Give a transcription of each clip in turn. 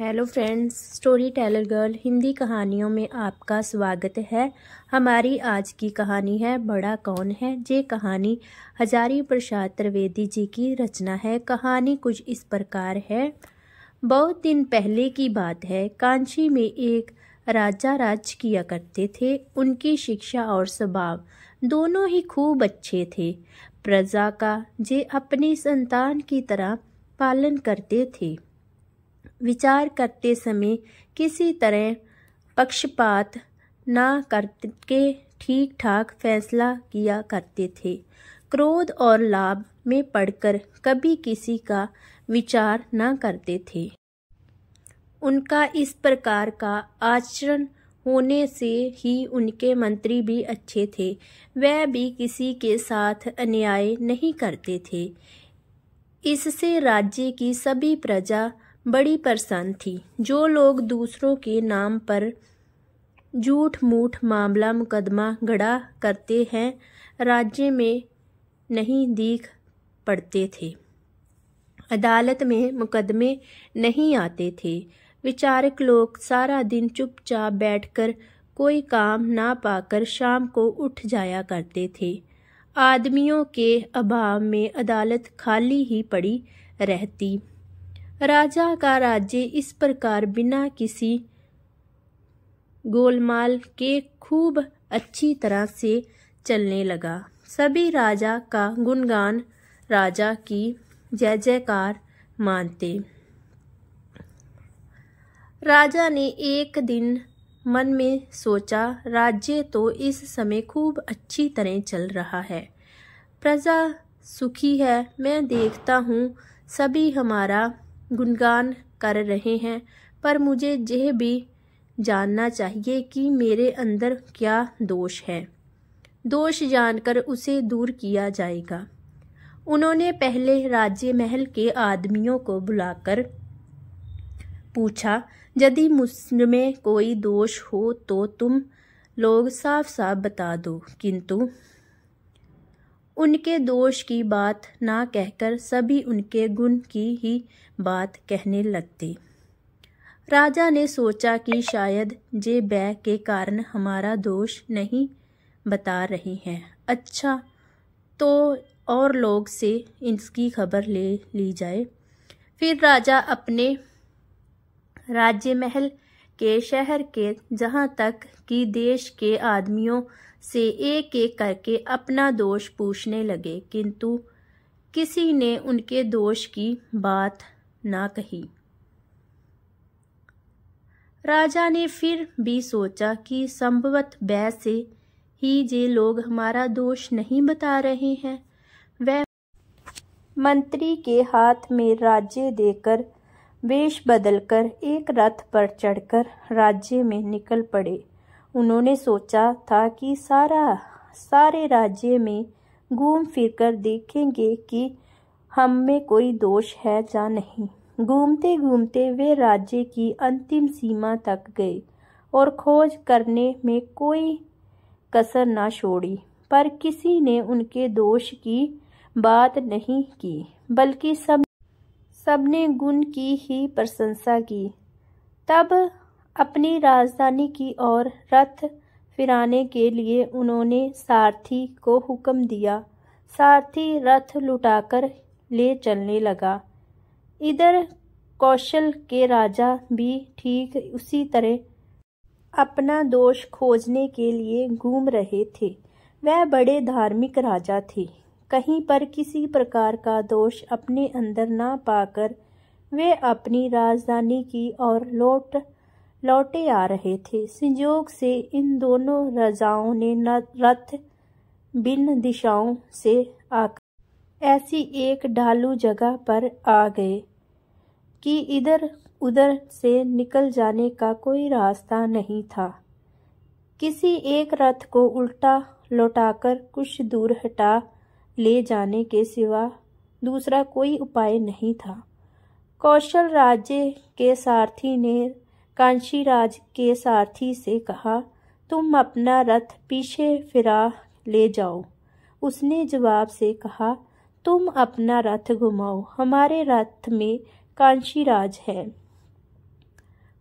hello friends story teller girl Hindi कहानियों में आपका स्वागत है हमारी आज की कहानी है बड़ा कौन है ये कहानी हजारी प्रसाद त्रिवेदी जी की रचना है कहानी कुछ इस प्रकार है बहुत दिन पहले की बात है कांची में एक राजा राज किया करते थे उनकी शिक्षा और स्वभाव दोनों ही खूब अच्छे थे प्रजा का जे अपनी संतान की तरह पालन करते थे विचार करते समय किसी तरह पक्षपात ना करके ठीक ठाक फैसला किया करते थे क्रोध और लाभ में पढ़कर कभी किसी का विचार न करते थे उनका इस प्रकार का आचरण होने से ही उनके मंत्री भी अच्छे थे वह भी किसी के साथ अन्याय नहीं करते थे इससे राज्य की सभी प्रजा बड़ी परेशान थी जो लोग दूसरों के नाम पर झूठ मूठ मामला मुकदमा गड़ा करते हैं राज्य में नहीं दिख पड़ते थे अदालत में मुकदमे नहीं आते थे विचारक लोग सारा दिन चुपचाप बैठकर कोई काम ना पाकर शाम को उठ जाया करते थे आदमियों के अभाव में अदालत खाली ही पड़ी रहती राजा का राज्य इस प्रकार बिना किसी गोलमाल के खूब अच्छी तरह से चलने लगा सभी राजा का गुणगान राजा की जय जयकार मानते राजा ने एक दिन मन में सोचा राज्य तो इस समय खूब अच्छी तरह चल रहा है प्रजा सुखी है मैं देखता हूँ सभी हमारा गुणगान कर रहे हैं पर मुझे यह भी जानना चाहिए कि मेरे अंदर क्या दोष है दोष जानकर उसे दूर किया जाएगा उन्होंने पहले राज्य महल के आदमियों को बुलाकर पूछा यदि मुझमें कोई दोष हो तो तुम लोग साफ साफ बता दो किंतु उनके दोष की बात ना कहकर सभी उनके गुण की ही बात कहने लगते राजा ने सोचा कि शायद जे बै के कारण हमारा दोष नहीं बता रहे हैं अच्छा तो और लोग से इसकी खबर ले ली जाए फिर राजा अपने राज्य महल के शहर के जहाँ तक कि देश के आदमियों से एक एक करके अपना दोष पूछने लगे किंतु किसी ने उनके दोष की बात ना कही राजा ने फिर भी सोचा कि संभवत से ही जे लोग हमारा दोष नहीं बता रहे हैं वह मंत्री के हाथ में राज्य देकर वेश बदलकर एक रथ पर चढ़कर राज्य में निकल पड़े उन्होंने सोचा था कि सारा सारे राज्य में घूम फिर कर देखेंगे कि हम में कोई दोष है या नहीं घूमते घूमते वे राज्य की अंतिम सीमा तक गए और खोज करने में कोई कसर ना छोड़ी पर किसी ने उनके दोष की बात नहीं की बल्कि सब सबने गुण की ही प्रशंसा की तब अपनी राजधानी की ओर रथ फिराने के लिए उन्होंने सारथी को हुक्म दिया सारथी रथ लुटाकर ले चलने लगा इधर कौशल के राजा भी ठीक उसी तरह अपना दोष खोजने के लिए घूम रहे थे वह बड़े धार्मिक राजा थे कहीं पर किसी प्रकार का दोष अपने अंदर ना पाकर वे अपनी राजधानी की ओर लौट लौटे आ रहे थे संयोग से इन दोनों राजाओं ने रथ भिन्न दिशाओं से आकर ऐसी एक ढालू जगह पर आ गए कि इधर उधर से निकल जाने का कोई रास्ता नहीं था किसी एक रथ को उल्टा लौटाकर कुछ दूर हटा ले जाने के सिवा दूसरा कोई उपाय नहीं था कौशल राज्य के सारथी ने कांशीराज के सारथी से कहा तुम अपना रथ पीछे फिरा ले जाओ उसने जवाब से कहा तुम अपना रथ घुमाओ हमारे रथ में कांशीराज है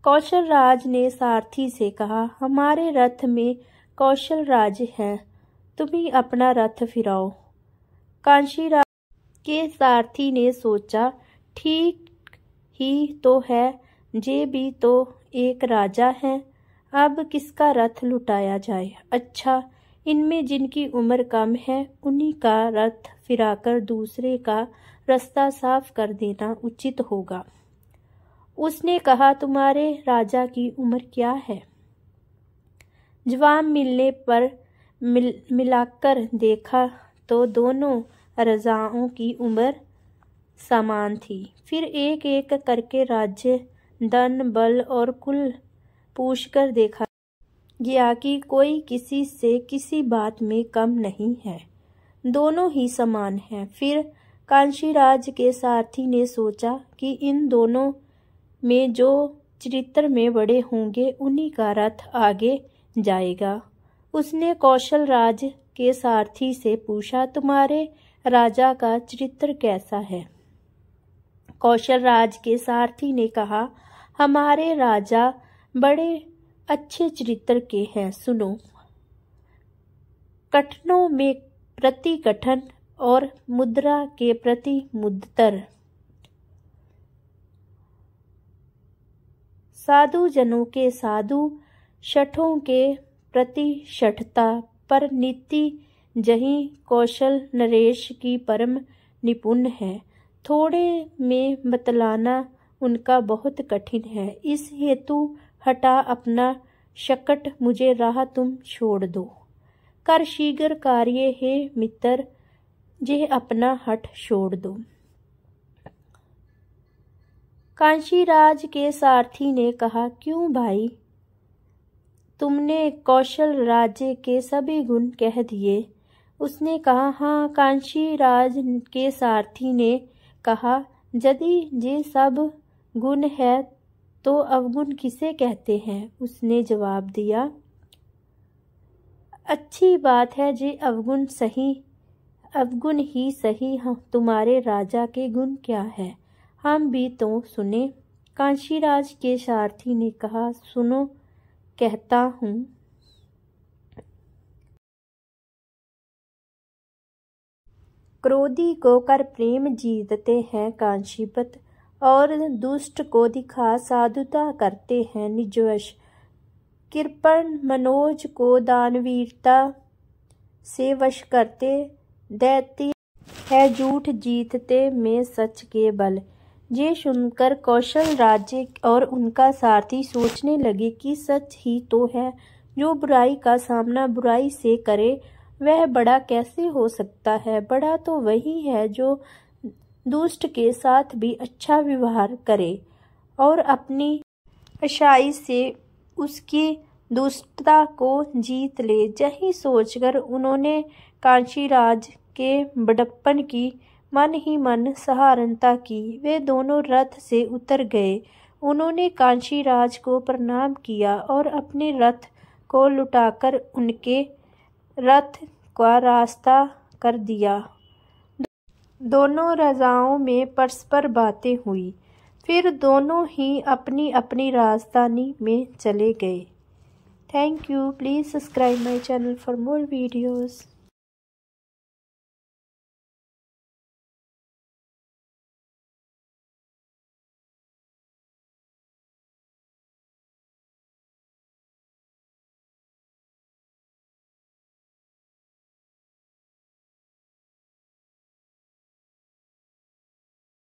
कौशल राज ने सारथी से कहा हमारे रथ में कौशल राज है तुम्ही अपना रथ फिराओ कांशीराज के सारथी ने सोचा ठीक ही तो है जे भी तो एक राजा हैं अब किसका रथ लुटाया जाए अच्छा इनमें जिनकी उम्र कम है उन्हीं का रथ फिराकर दूसरे का रास्ता साफ कर देना उचित होगा उसने कहा तुम्हारे राजा की उम्र क्या है जवाब मिलने पर मिल मिलाकर देखा तो दोनों रजाओं की उम्र समान थी फिर एक एक करके राज्य धन बल और कुल पूछ कर देखा गया कि कोई किसी से किसी बात में कम नहीं है दोनों ही समान हैं फिर कांशीराज के सारथी ने सोचा कि इन दोनों में जो चरित्र में बड़े होंगे उन्हीं का रथ आगे जाएगा उसने कौशल राज के सारथी से पूछा तुम्हारे राजा का चरित्र कैसा है कौशल राज के सारथी ने कहा हमारे राजा बड़े अच्छे चरित्र के हैं सुनो कठनों में कठन और मुद्रा के प्रति मुद्दतर साधु जनों के साधु शठों के प्रति शठता पर नीति जही कौशल नरेश की परम निपुण है थोड़े में बतलाना उनका बहुत कठिन है इस हेतु हटा अपना शकट मुझे राह तुम छोड़ दो कर शीघ्र कार्य हे मित्र जे अपना हट छोड़ दो कांशी राज के सारथी ने कहा क्यों भाई तुमने कौशल राज्य के सभी गुण कह दिए उसने कहा हाँ कांशी राज के सारथी ने कहा यदि ये सब गुण है तो अवगुण किसे कहते हैं उसने जवाब दिया अच्छी बात है जी अवगुण सही अवगुण ही सही हम हाँ, तुम्हारे राजा के गुण क्या है हम भी तो सुने कांशीराज के सारथी ने कहा सुनो कहता हूँ क्रोधी को कर प्रेम जीतते हैं कांशीपत और दुष्ट को दिखा साधुता करते हैं निजवश कृपण मनोज को दानवीरता से वश करते दैत्य है झूठ जीतते में सच के बल ये सुनकर कौशल राज्य और उनका सारथी सोचने लगे कि सच ही तो है जो बुराई का सामना बुराई से करे वह बड़ा कैसे हो सकता है बड़ा तो वही है जो दुष्ट के साथ भी अच्छा व्यवहार करे और अपनी अशाई से उसकी दुष्टता को जीत ले यही सोचकर उन्होंने कांशीराज के बड़प्पन की मन ही मन सहारनता की वे दोनों रथ से उतर गए उन्होंने कांशीराज को प्रणाम किया और अपने रथ को लुटाकर उनके रथ का रास्ता कर दिया दोनों रज़ाओं में परस्पर बातें हुई फिर दोनों ही अपनी अपनी राजधानी में चले गए thank you please subscribe my channel for more videos